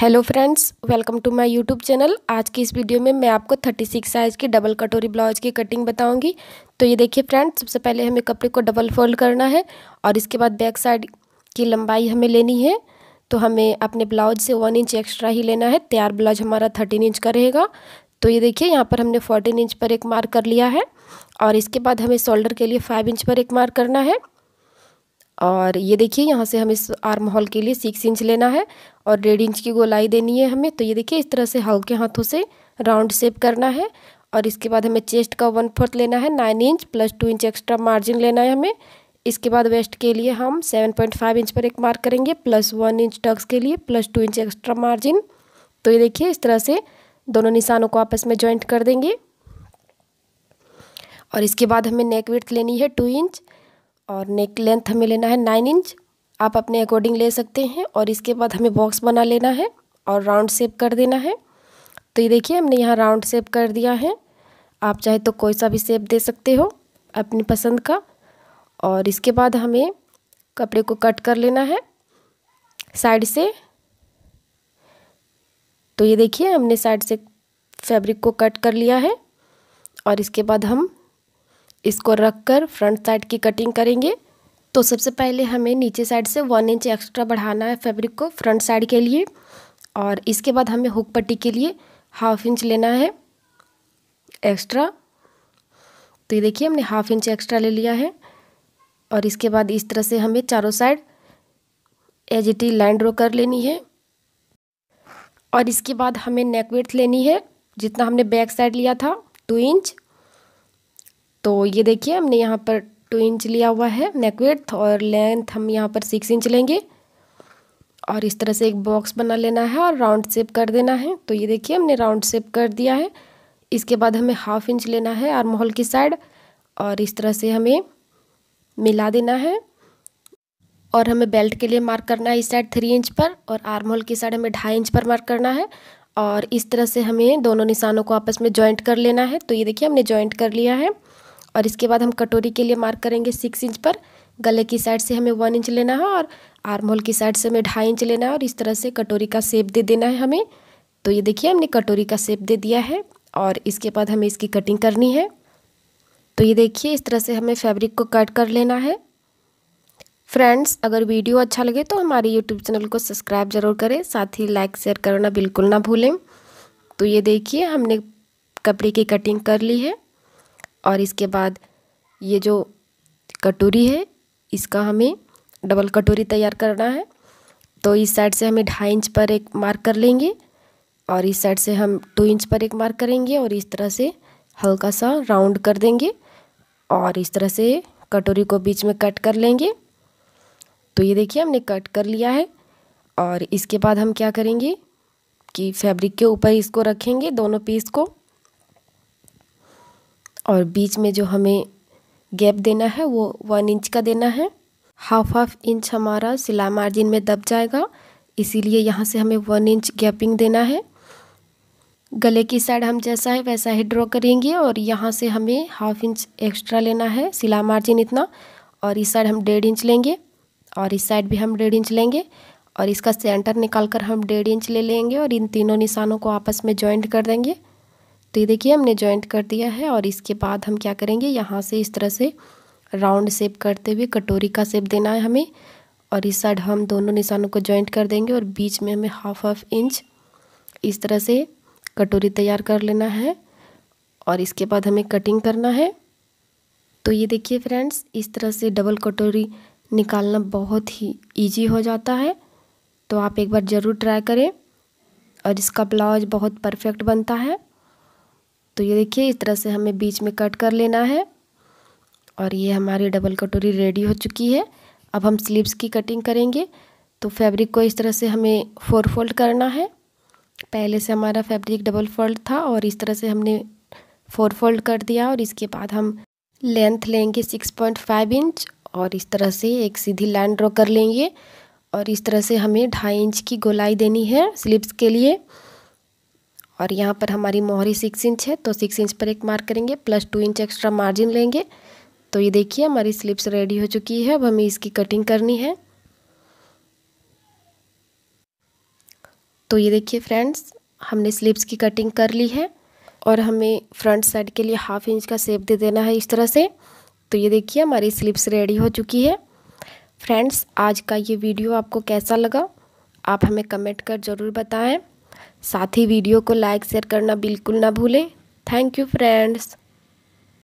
hello friends welcome to my YouTube channel आज की इस वीडियो में मैं आपको 36 साइज़ की डबल कटोरी ब्लाउज की कटिंग बताऊंगी तो ये देखिए फ्रेंड्स सबसे पहले हमें कपड़े को डबल फोल्ड करना है और इसके बाद बैक साइड की लंबाई हमें लेनी है तो हमें अपने ब्लाउज से वन इंच एक्स्ट्रा ही लेना है तैयार ब्लाउज हमारा थर्टीन इंच का रहेगा तो ये देखिए यहाँ पर हमने फोर्टीन इंच पर एक मार्क कर लिया है और इसके बाद हमें शोल्डर के लिए फाइव इंच पर एक मार्क करना है और ये देखिए यहाँ से हम इस आर्म हॉल के लिए सिक्स इंच लेना है और डेढ़ इंच की गोलाई देनी है हमें तो ये देखिए इस तरह से हल्के हाथों से राउंड शेप करना है और इसके बाद हमें चेस्ट का वन फोर्थ लेना है nine inch plus two inch extra margin लेना है हमें इसके बाद वेस्ट के लिए हम सेवन पॉइंट फाइव इंच पर एक मार्क करेंगे प्लस वन इंच टक्स के लिए plus two inch extra margin तो ये देखिए इस तरह से दोनों निशानों को आपस में जॉइंट कर देंगे और इसके बाद हमें नेक विर्थ लेनी है टू इंच और नेक लेंथ हमें लेना है नाइन इंच आप अपने अकॉर्डिंग ले सकते हैं और इसके बाद हमें बॉक्स बना लेना है और राउंड शेप कर देना है तो ये देखिए हमने यहाँ राउंड शेप कर दिया है आप चाहे तो कोई सा भी शेप दे सकते हो अपनी पसंद का और इसके बाद हमें कपड़े को कट कर लेना है साइड से तो ये देखिए हमने साइड से फैब्रिक को कट कर लिया है और इसके बाद हम इसको रख कर फ्रंट साइड की कटिंग करेंगे तो सबसे पहले हमें नीचे साइड से वन इंच एक्स्ट्रा बढ़ाना है फैब्रिक को फ्रंट साइड के लिए और इसके बाद हमें हुक पट्टी के लिए हाफ इंच लेना है एक्स्ट्रा तो ये देखिए हमने हाफ इंच एक्स्ट्रा ले लिया है और इसके बाद इस तरह से हमें चारों side as it is line draw कर लेनी है और इसके बाद हमें नेक लेनी है जितना हमने बैक साइड लिया था टू इंच तो ये देखिए हमने यहाँ पर टू इंच लिया हुआ है नेक और लेंथ हम यहाँ पर सिक्स इंच लेंगे और इस तरह से एक बॉक्स बना लेना है और राउंड शेप कर देना है तो ये देखिए हमने राउंड शेप कर दिया है इसके बाद हमें हाफ इंच लेना है आर्म होल की साइड और इस तरह से हमें मिला देना है और हमें बेल्ट के लिए मार्क करना है इस साइड थ्री इंच पर और आर्म होल की साइड हमें ढाई इंच पर मार्क करना है और इस तरह से हमें दोनों निशानों को आपस में जॉइंट कर लेना है तो ये देखिए हमने जॉइंट कर लिया है और इसके बाद हम कटोरी के लिए मार्क करेंगे सिक्स इंच पर गले की साइड से हमें वन इंच लेना है और आर्म होल की साइड से हमें ढाई इंच लेना है और इस तरह से कटोरी का सेप दे देना है हमें तो ये देखिए हमने कटोरी का सेप दे दिया है और इसके बाद हमें इसकी कटिंग करनी है तो ये देखिए इस तरह से हमें फैब्रिक को कट कर लेना है फ्रेंड्स अगर वीडियो अच्छा लगे तो हमारे यूट्यूब चैनल को सब्सक्राइब जरूर करें साथ ही लाइक शेयर करना बिल्कुल ना भूलें तो ये देखिए हमने कपड़े की कटिंग कर ली है और इसके बाद ये जो कटोरी है इसका हमें डबल कटोरी तैयार करना है तो इस साइड से हमें ढाई इंच पर एक मार्क कर लेंगे और इस साइड से हम टू इंच पर एक मार्क करेंगे और इस तरह से हल्का सा राउंड कर देंगे और इस तरह से कटोरी को बीच में कट कर लेंगे तो ये देखिए हमने कट कर लिया है और इसके बाद हम क्या करेंगे कि फैब्रिक के ऊपर इसको रखेंगे दोनों पीस को और बीच में जो हमें गैप देना है वो वन इंच का देना है हाफ हाफ इंच हमारा सिलाई मार्जिन में दब जाएगा इसीलिए यहाँ से हमें वन इंच गैपिंग देना है गले की साइड हम जैसा है वैसा ही ड्रॉ करेंगे और यहाँ से हमें हाफ इंच एक्स्ट्रा लेना है सिला मार्जिन इतना और इस साइड हम डेढ़ इंच लेंगे और इस साइड भी हम डेढ़ इंच लेंगे और इसका सेंटर निकाल कर हम डेढ़ इंच ले लेंगे और इन तीनों निशानों को आपस में जॉइंट कर देंगे तो ये देखिए हमने जॉइंट कर दिया है और इसके बाद हम क्या करेंगे यहाँ से इस तरह से राउंड शेप करते हुए कटोरी का शेप देना है हमें और इस साइड हम दोनों निशानों को जॉइंट कर देंगे और बीच में हमें हाफ हाफ इंच इस तरह से कटोरी तैयार कर लेना है और इसके बाद हमें कटिंग करना है तो ये देखिए फ्रेंड्स इस तरह से डबल कटोरी निकालना बहुत ही इजी हो जाता है तो आप एक बार ज़रूर ट्राई करें और इसका ब्लाउज बहुत परफेक्ट बनता है तो ये देखिए इस तरह से हमें बीच में कट कर लेना है और ये हमारी डबल कटोरी रेडी हो चुकी है अब हम स्लीव्स की कटिंग करेंगे तो फैब्रिक को इस तरह से हमें फोर फोल्ड करना है पहले से हमारा फैब्रिक डबल फोल्ड था और इस तरह से हमने फोर फोल्ड कर दिया और इसके बाद हम लेंथ लेंगे सिक्स पॉइंट फाइव इंच और इस तरह से एक सीधी लाइन ड्रॉ कर लेंगे और इस तरह से हमें ढाई इंच की गोलाई देनी है स्लीव्स के लिए और यहाँ पर हमारी मोहरी सिक्स इंच है तो सिक्स इंच पर एक मार्क करेंगे plus two inch extra margin लेंगे तो ये देखिए हमारी स्लिप्स रेडी हो चुकी है अब हमें इसकी कटिंग करनी है तो ये देखिए फ्रेंड्स हमने स्लिप्स की कटिंग कर ली है और हमें फ्रंट साइड के लिए हाफ इंच का सेप दे देना है इस तरह से तो ये देखिए हमारी स्लिप्स रेडी हो चुकी है फ्रेंड्स आज का ये वीडियो आपको कैसा लगा आप हमें कमेंट कर ज़रूर बताएं साथ ही वीडियो को लाइक शेयर करना बिल्कुल ना भूलें थैंक यू फ्रेंड्स